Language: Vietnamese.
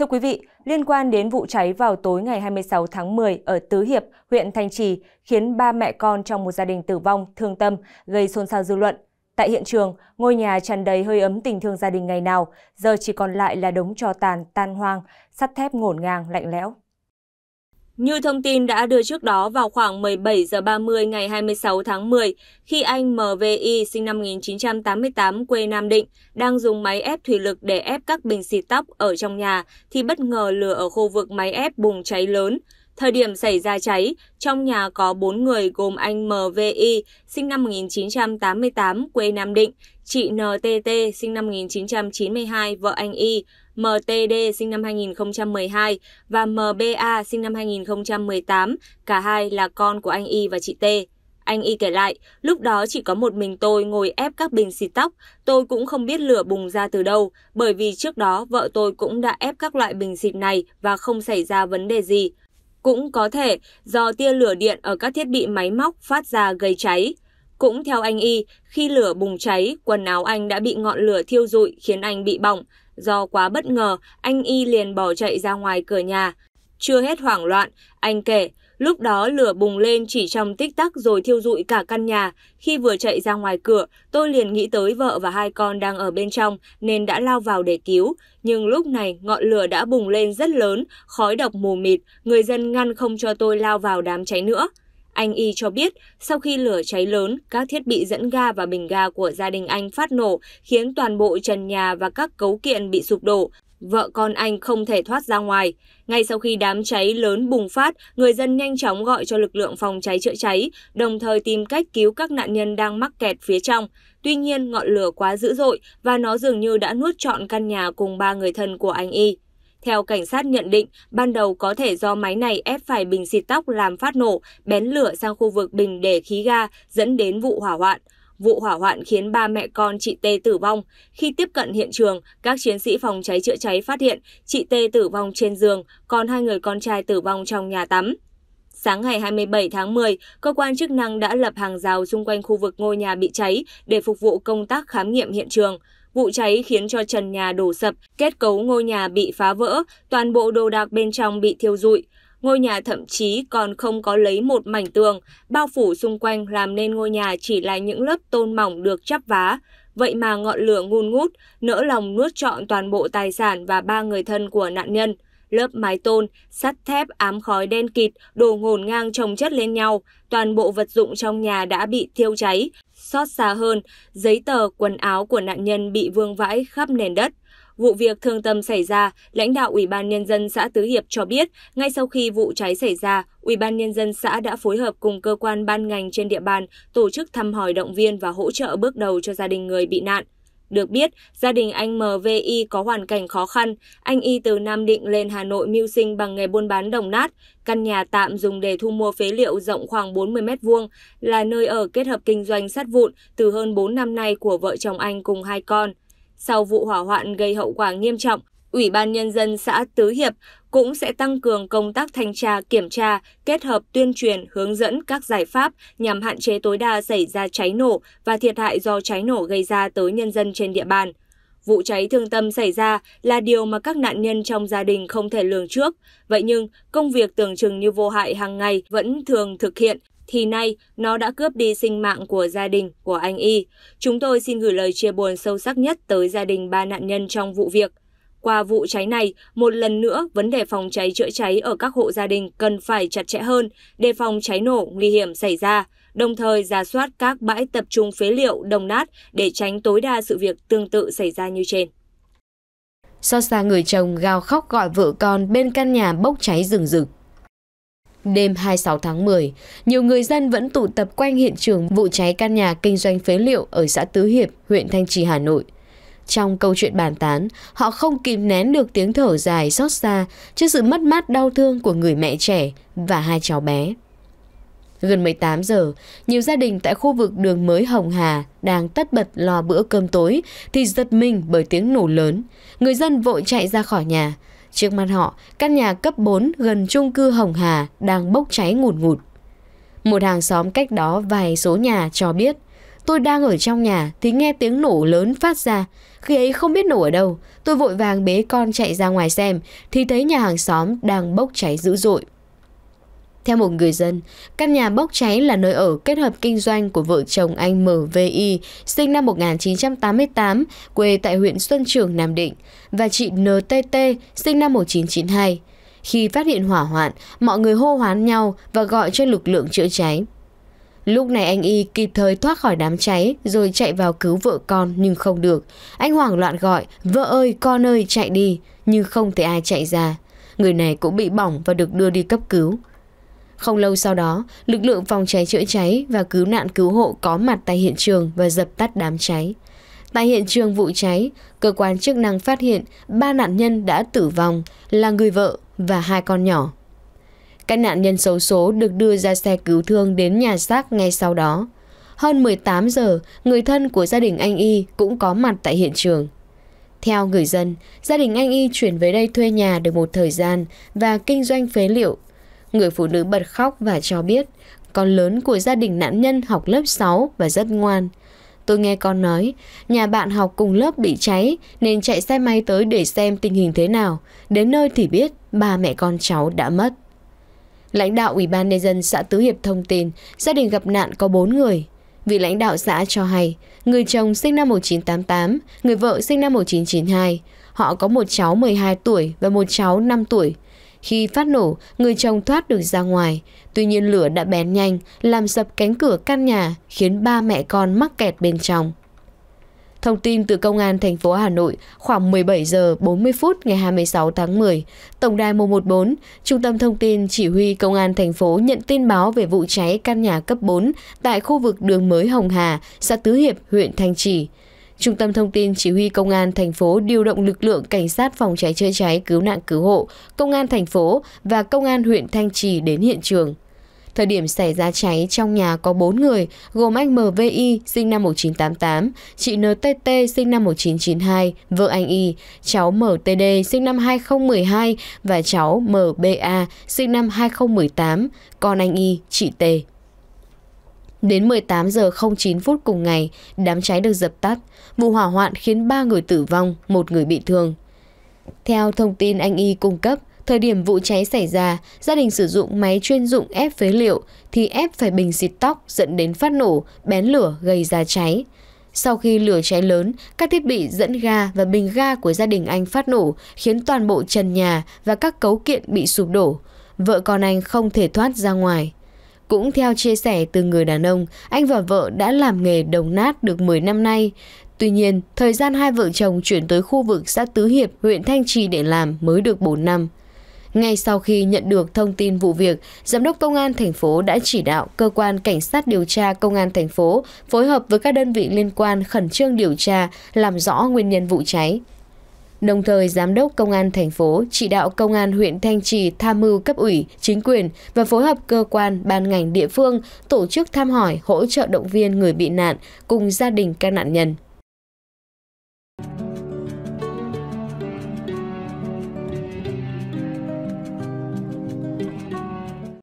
Thưa quý vị, liên quan đến vụ cháy vào tối ngày 26 tháng 10 ở Tứ Hiệp, huyện Thanh Trì, khiến ba mẹ con trong một gia đình tử vong, thương tâm, gây xôn xao dư luận. Tại hiện trường, ngôi nhà tràn đầy hơi ấm tình thương gia đình ngày nào, giờ chỉ còn lại là đống tro tàn, tan hoang, sắt thép ngổn ngang, lạnh lẽo. Như thông tin đã đưa trước đó vào khoảng 17 giờ 30 ngày 26 tháng 10, khi anh MVI sinh năm 1988 quê Nam Định đang dùng máy ép thủy lực để ép các bình xịt tóc ở trong nhà thì bất ngờ lửa ở khu vực máy ép bùng cháy lớn. Thời điểm xảy ra cháy, trong nhà có 4 người gồm anh MVI, sinh năm 1988, quê Nam Định, chị NTT, sinh năm 1992, vợ anh Y, MTD, sinh năm 2012 và MBA, sinh năm 2018, cả hai là con của anh Y và chị T. Anh Y kể lại, lúc đó chỉ có một mình tôi ngồi ép các bình xịt tóc, tôi cũng không biết lửa bùng ra từ đâu, bởi vì trước đó vợ tôi cũng đã ép các loại bình xịt này và không xảy ra vấn đề gì cũng có thể do tia lửa điện ở các thiết bị máy móc phát ra gây cháy. Cũng theo anh Y, khi lửa bùng cháy, quần áo anh đã bị ngọn lửa thiêu rụi khiến anh bị bỏng. Do quá bất ngờ, anh Y liền bỏ chạy ra ngoài cửa nhà. Chưa hết hoảng loạn, anh kể Lúc đó lửa bùng lên chỉ trong tích tắc rồi thiêu dụi cả căn nhà. Khi vừa chạy ra ngoài cửa, tôi liền nghĩ tới vợ và hai con đang ở bên trong nên đã lao vào để cứu. Nhưng lúc này ngọn lửa đã bùng lên rất lớn, khói độc mù mịt, người dân ngăn không cho tôi lao vào đám cháy nữa. Anh Y cho biết, sau khi lửa cháy lớn, các thiết bị dẫn ga và bình ga của gia đình anh phát nổ, khiến toàn bộ trần nhà và các cấu kiện bị sụp đổ vợ con anh không thể thoát ra ngoài. Ngay sau khi đám cháy lớn bùng phát, người dân nhanh chóng gọi cho lực lượng phòng cháy chữa cháy, đồng thời tìm cách cứu các nạn nhân đang mắc kẹt phía trong. Tuy nhiên, ngọn lửa quá dữ dội và nó dường như đã nuốt trọn căn nhà cùng ba người thân của anh Y. Theo cảnh sát nhận định, ban đầu có thể do máy này ép phải bình xịt tóc làm phát nổ, bén lửa sang khu vực bình để khí ga, dẫn đến vụ hỏa hoạn vụ hỏa hoạn khiến ba mẹ con chị T tử vong. Khi tiếp cận hiện trường, các chiến sĩ phòng cháy chữa cháy phát hiện chị T tử vong trên giường, còn hai người con trai tử vong trong nhà tắm. Sáng ngày 27 tháng 10, cơ quan chức năng đã lập hàng rào xung quanh khu vực ngôi nhà bị cháy để phục vụ công tác khám nghiệm hiện trường. Vụ cháy khiến cho trần nhà đổ sập, kết cấu ngôi nhà bị phá vỡ, toàn bộ đồ đạc bên trong bị thiêu rụi. Ngôi nhà thậm chí còn không có lấy một mảnh tường, bao phủ xung quanh làm nên ngôi nhà chỉ là những lớp tôn mỏng được chắp vá. Vậy mà ngọn lửa ngun ngút, nỡ lòng nuốt trọn toàn bộ tài sản và ba người thân của nạn nhân lớp mái tôn, sắt thép ám khói đen kịt đồ ngổn ngang chồng chất lên nhau, toàn bộ vật dụng trong nhà đã bị thiêu cháy. Xót xa hơn, giấy tờ, quần áo của nạn nhân bị vương vãi khắp nền đất. Vụ việc thương tâm xảy ra, lãnh đạo Ủy ban nhân dân xã Tứ Hiệp cho biết, ngay sau khi vụ cháy xảy ra, Ủy ban nhân dân xã đã phối hợp cùng cơ quan ban ngành trên địa bàn tổ chức thăm hỏi động viên và hỗ trợ bước đầu cho gia đình người bị nạn. Được biết, gia đình anh MVI có hoàn cảnh khó khăn, anh Y từ Nam Định lên Hà Nội mưu sinh bằng nghề buôn bán đồng nát. Căn nhà tạm dùng để thu mua phế liệu rộng khoảng 40 m2 là nơi ở kết hợp kinh doanh sắt vụn từ hơn 4 năm nay của vợ chồng anh cùng hai con. Sau vụ hỏa hoạn gây hậu quả nghiêm trọng, Ủy ban Nhân dân xã Tứ Hiệp cũng sẽ tăng cường công tác thanh tra, kiểm tra, kết hợp tuyên truyền, hướng dẫn các giải pháp nhằm hạn chế tối đa xảy ra cháy nổ và thiệt hại do cháy nổ gây ra tới nhân dân trên địa bàn. Vụ cháy thương tâm xảy ra là điều mà các nạn nhân trong gia đình không thể lường trước. Vậy nhưng, công việc tưởng chừng như vô hại hàng ngày vẫn thường thực hiện, thì nay nó đã cướp đi sinh mạng của gia đình của anh Y. Chúng tôi xin gửi lời chia buồn sâu sắc nhất tới gia đình ba nạn nhân trong vụ việc. Qua vụ cháy này, một lần nữa vấn đề phòng cháy chữa cháy ở các hộ gia đình cần phải chặt chẽ hơn, đề phòng cháy nổ nguy hiểm xảy ra, đồng thời ra soát các bãi tập trung phế liệu đồng nát để tránh tối đa sự việc tương tự xảy ra như trên. Xót xa người chồng gào khóc gọi vợ con bên căn nhà bốc cháy rừng rực. Đêm 26 tháng 10, nhiều người dân vẫn tụ tập quanh hiện trường vụ cháy căn nhà kinh doanh phế liệu ở xã Tứ Hiệp, huyện Thanh Trì, Hà Nội – trong câu chuyện bàn tán, họ không kìm nén được tiếng thở dài xót xa trước sự mất mát đau thương của người mẹ trẻ và hai cháu bé. Gần 18 giờ, nhiều gia đình tại khu vực đường mới Hồng Hà đang tất bật lo bữa cơm tối thì giật mình bởi tiếng nổ lớn. Người dân vội chạy ra khỏi nhà. Trước mặt họ, căn nhà cấp 4 gần chung cư Hồng Hà đang bốc cháy ngùn ngụt. Một hàng xóm cách đó vài số nhà cho biết – Tôi đang ở trong nhà thì nghe tiếng nổ lớn phát ra. Khi ấy không biết nổ ở đâu, tôi vội vàng bế con chạy ra ngoài xem thì thấy nhà hàng xóm đang bốc cháy dữ dội. Theo một người dân, căn nhà bốc cháy là nơi ở kết hợp kinh doanh của vợ chồng anh MVI, sinh năm 1988, quê tại huyện Xuân Trường, Nam Định, và chị NTT, sinh năm 1992. Khi phát hiện hỏa hoạn, mọi người hô hoán nhau và gọi cho lực lượng chữa cháy. Lúc này anh Y kịp thời thoát khỏi đám cháy rồi chạy vào cứu vợ con nhưng không được. Anh hoảng loạn gọi, vợ ơi con ơi chạy đi, nhưng không thể ai chạy ra. Người này cũng bị bỏng và được đưa đi cấp cứu. Không lâu sau đó, lực lượng phòng cháy chữa cháy và cứu nạn cứu hộ có mặt tại hiện trường và dập tắt đám cháy. Tại hiện trường vụ cháy, cơ quan chức năng phát hiện ba nạn nhân đã tử vong là người vợ và hai con nhỏ. Các nạn nhân xấu số được đưa ra xe cứu thương đến nhà xác ngay sau đó. Hơn 18 giờ, người thân của gia đình anh Y cũng có mặt tại hiện trường. Theo người dân, gia đình anh Y chuyển về đây thuê nhà được một thời gian và kinh doanh phế liệu. Người phụ nữ bật khóc và cho biết con lớn của gia đình nạn nhân học lớp 6 và rất ngoan. Tôi nghe con nói, nhà bạn học cùng lớp bị cháy nên chạy xe máy tới để xem tình hình thế nào. Đến nơi thì biết ba mẹ con cháu đã mất. Lãnh đạo Ủy ban Nhân dân xã Tứ Hiệp thông tin gia đình gặp nạn có 4 người. Vị lãnh đạo xã cho hay, người chồng sinh năm 1988, người vợ sinh năm 1992. Họ có một cháu 12 tuổi và một cháu 5 tuổi. Khi phát nổ, người chồng thoát được ra ngoài. Tuy nhiên lửa đã bén nhanh, làm sập cánh cửa căn nhà, khiến ba mẹ con mắc kẹt bên trong. Thông tin từ Công an thành phố Hà Nội, khoảng 17 giờ 40 phút ngày 26 tháng 10, Tổng đài 114, Trung tâm Thông tin Chỉ huy Công an thành phố nhận tin báo về vụ cháy căn nhà cấp 4 tại khu vực đường mới Hồng Hà, xã Tứ Hiệp, huyện Thanh Trì. Trung tâm Thông tin Chỉ huy Công an thành phố điều động lực lượng cảnh sát phòng cháy chữa cháy cứu nạn cứu hộ, Công an thành phố và Công an huyện Thanh Trì đến hiện trường. Thời điểm xảy ra cháy trong nhà có 4 người, gồm anh MVI sinh năm 1988, chị NTT sinh năm 1992, vợ anh Y, cháu MTD sinh năm 2012 và cháu MBA sinh năm 2018, con anh Y, chị T. Đến 18 giờ 09 phút cùng ngày, đám cháy được dập tắt. Vụ hỏa hoạn khiến 3 người tử vong, một người bị thương. Theo thông tin anh Y cung cấp, Thời điểm vụ cháy xảy ra, gia đình sử dụng máy chuyên dụng ép phế liệu thì ép phải bình xịt tóc dẫn đến phát nổ, bén lửa gây ra cháy. Sau khi lửa cháy lớn, các thiết bị dẫn ga và bình ga của gia đình anh phát nổ khiến toàn bộ trần nhà và các cấu kiện bị sụp đổ. Vợ con anh không thể thoát ra ngoài. Cũng theo chia sẻ từ người đàn ông, anh và vợ đã làm nghề đồng nát được 10 năm nay. Tuy nhiên, thời gian hai vợ chồng chuyển tới khu vực xã Tứ Hiệp, huyện Thanh Trì để làm mới được 4 năm ngay sau khi nhận được thông tin vụ việc, Giám đốc Công an thành phố đã chỉ đạo Cơ quan Cảnh sát điều tra Công an thành phố phối hợp với các đơn vị liên quan khẩn trương điều tra, làm rõ nguyên nhân vụ cháy. Đồng thời, Giám đốc Công an thành phố chỉ đạo Công an huyện Thanh Trì tham mưu cấp ủy, chính quyền và phối hợp cơ quan, ban ngành địa phương tổ chức thăm hỏi, hỗ trợ động viên người bị nạn cùng gia đình các nạn nhân.